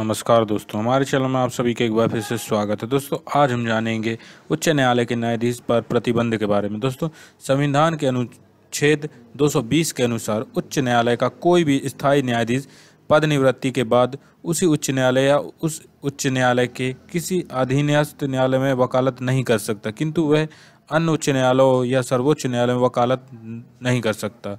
नमस्कार दोस्तों हमारे चैनल में आप सभी के एक बार फिर से स्वागत है दोस्तों आज हम जानेंगे उच्च न्यायालय के न्यायाधीश पर प्रतिबंध के बारे में दोस्तों संविधान के अनुच्छेद 220 के अनुसार उच्च न्यायालय का कोई भी स्थायी न्यायाधीश पद निवृत्ति के बाद उसी उच्च न्यायालय या उस उच्च न्यायालय के किसी अधीनस्थ न्यायालय में वकालत नहीं कर सकता किंतु वह अन्य उच्च न्यायालयों या सर्वोच्च न्यायालय में वकालत नहीं कर सकता